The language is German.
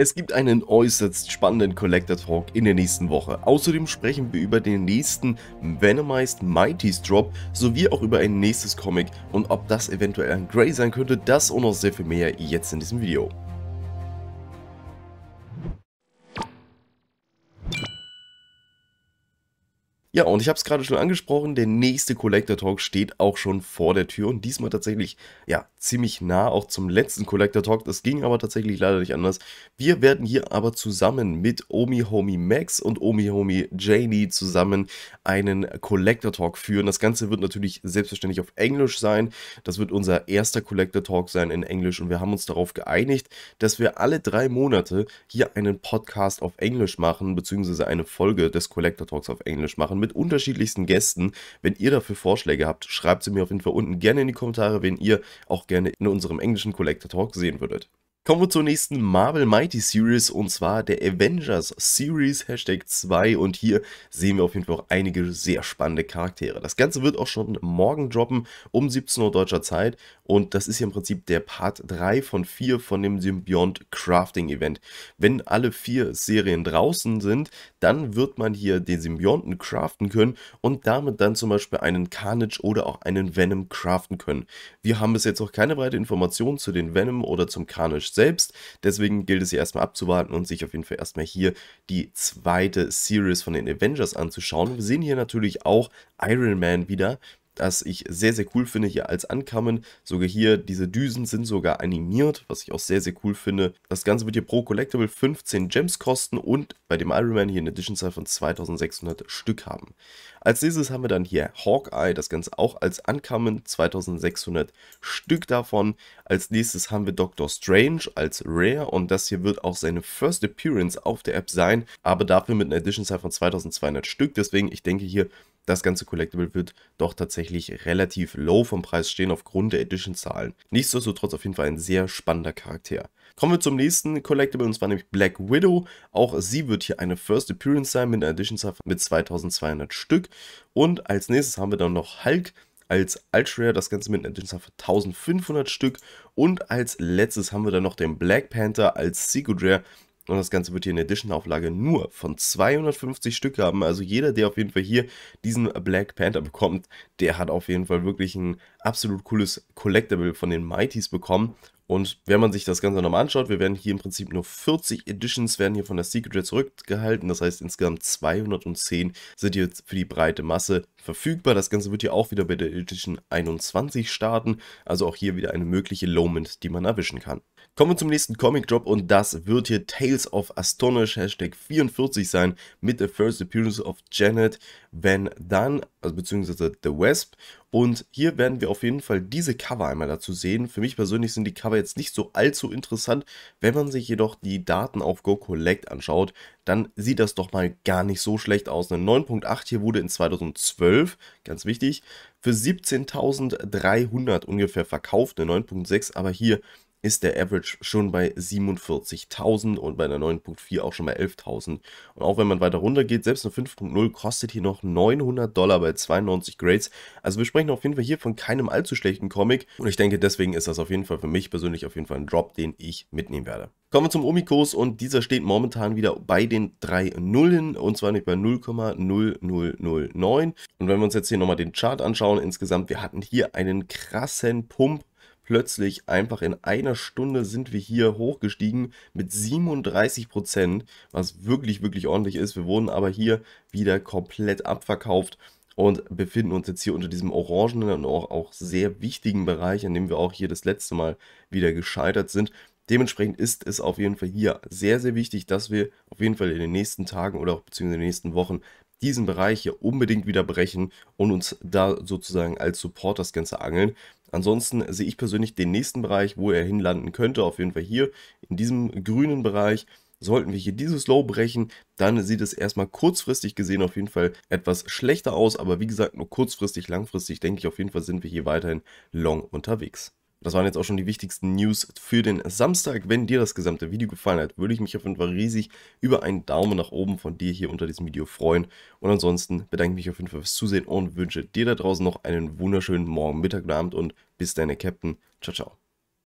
Es gibt einen äußerst spannenden Collector Talk in der nächsten Woche. Außerdem sprechen wir über den nächsten Venomized Mighty's Drop sowie auch über ein nächstes Comic und ob das eventuell ein Grey sein könnte, das und noch sehr viel mehr jetzt in diesem Video. Ja, und ich habe es gerade schon angesprochen, der nächste Collector Talk steht auch schon vor der Tür und diesmal tatsächlich, ja, ziemlich nah auch zum letzten Collector Talk. Das ging aber tatsächlich leider nicht anders. Wir werden hier aber zusammen mit Omi Homie Max und Omi Homie Janie zusammen einen Collector Talk führen. Das Ganze wird natürlich selbstverständlich auf Englisch sein. Das wird unser erster Collector Talk sein in Englisch und wir haben uns darauf geeinigt, dass wir alle drei Monate hier einen Podcast auf Englisch machen, beziehungsweise eine Folge des Collector Talks auf Englisch machen mit unterschiedlichsten Gästen. Wenn ihr dafür Vorschläge habt, schreibt sie mir auf jeden Fall unten gerne in die Kommentare, wen ihr auch gerne in unserem englischen Collector Talk sehen würdet. Kommen wir zur nächsten Marvel Mighty Series und zwar der Avengers Series Hashtag 2 und hier sehen wir auf jeden Fall auch einige sehr spannende Charaktere. Das Ganze wird auch schon morgen droppen um 17 Uhr deutscher Zeit und das ist ja im Prinzip der Part 3 von 4 von dem Symbiont Crafting Event. Wenn alle vier Serien draußen sind, dann wird man hier den Symbionten craften können und damit dann zum Beispiel einen Carnage oder auch einen Venom craften können. Wir haben bis jetzt noch keine breite Information zu den Venom oder zum Carnage selbst. Deswegen gilt es hier erstmal abzuwarten und sich auf jeden Fall erstmal hier die zweite Series von den Avengers anzuschauen. Wir sehen hier natürlich auch Iron Man wieder, das ich sehr, sehr cool finde hier als Ankamen. Sogar hier, diese Düsen sind sogar animiert, was ich auch sehr, sehr cool finde. Das Ganze wird hier pro Collectible 15 Gems kosten und bei dem Iron Man hier eine Edition-Zahl von 2600 Stück haben. Als nächstes haben wir dann hier Hawkeye, das Ganze auch als Ankamen, 2600 Stück davon. Als nächstes haben wir Doctor Strange als Rare und das hier wird auch seine First Appearance auf der App sein, aber dafür mit einer Edition-Zahl von 2200 Stück. Deswegen, ich denke hier, das ganze Collectible wird doch tatsächlich relativ low vom Preis stehen aufgrund der Edition-Zahlen. Nichtsdestotrotz auf jeden Fall ein sehr spannender Charakter. Kommen wir zum nächsten Collectible und zwar nämlich Black Widow. Auch sie wird hier eine First Appearance sein mit einer Edition-Zahl mit 2200 Stück. Und als nächstes haben wir dann noch Hulk als Ultra Rare, das Ganze mit einer Edition zahl von 1500 Stück und als letztes haben wir dann noch den Black Panther als Secret Rare und das Ganze wird hier in Edition-Auflage nur von 250 Stück haben. Also jeder, der auf jeden Fall hier diesen Black Panther bekommt, der hat auf jeden Fall wirklich ein absolut cooles Collectible von den Mighties bekommen. Und wenn man sich das Ganze nochmal anschaut, wir werden hier im Prinzip nur 40 Editions werden hier von der Secret Rare zurückgehalten. Das heißt, insgesamt 210 sind hier für die breite Masse verfügbar. Das Ganze wird hier auch wieder bei der Edition 21 starten. Also auch hier wieder eine mögliche Lowment, die man erwischen kann. Kommen wir zum nächsten Comic Drop und das wird hier Tales of Astonish Hashtag 44 sein mit The First Appearance of Janet Van Dunn also beziehungsweise The Wasp. Und hier werden wir auf jeden Fall diese Cover einmal dazu sehen. Für mich persönlich sind die Cover jetzt nicht so allzu interessant. Wenn man sich jedoch die Daten auf GoCollect anschaut, dann sieht das doch mal gar nicht so schlecht aus. Eine 9.8 hier wurde in 2012, ganz wichtig, für 17.300 ungefähr verkauft. Eine 9.6, aber hier ist der Average schon bei 47.000 und bei einer 9.4 auch schon bei 11.000. Und auch wenn man weiter runter geht, selbst eine 5.0 kostet hier noch 900 Dollar bei 92 Grades. Also wir sprechen auf jeden Fall hier von keinem allzu schlechten Comic. Und ich denke, deswegen ist das auf jeden Fall für mich persönlich auf jeden Fall ein Drop, den ich mitnehmen werde. Kommen wir zum Omikurs und dieser steht momentan wieder bei den drei Nullen und zwar nicht bei 0,0009. Und wenn wir uns jetzt hier nochmal den Chart anschauen, insgesamt, wir hatten hier einen krassen Pump plötzlich einfach in einer Stunde sind wir hier hochgestiegen mit 37 Prozent, was wirklich, wirklich ordentlich ist. Wir wurden aber hier wieder komplett abverkauft und befinden uns jetzt hier unter diesem orangenen und auch, auch sehr wichtigen Bereich, an dem wir auch hier das letzte Mal wieder gescheitert sind. Dementsprechend ist es auf jeden Fall hier sehr, sehr wichtig, dass wir auf jeden Fall in den nächsten Tagen oder auch beziehungsweise in den nächsten Wochen diesen Bereich hier unbedingt wieder brechen und uns da sozusagen als Support das Ganze angeln. Ansonsten sehe ich persönlich den nächsten Bereich, wo er hinlanden könnte, auf jeden Fall hier in diesem grünen Bereich. Sollten wir hier dieses Low brechen, dann sieht es erstmal kurzfristig gesehen auf jeden Fall etwas schlechter aus. Aber wie gesagt, nur kurzfristig, langfristig denke ich auf jeden Fall sind wir hier weiterhin long unterwegs. Das waren jetzt auch schon die wichtigsten News für den Samstag. Wenn dir das gesamte Video gefallen hat, würde ich mich auf jeden Fall riesig über einen Daumen nach oben von dir hier unter diesem Video freuen. Und ansonsten bedanke ich mich auf jeden Fall fürs Zusehen und wünsche dir da draußen noch einen wunderschönen Morgen, Mittag oder Abend und bis deine Captain. Ciao, ciao.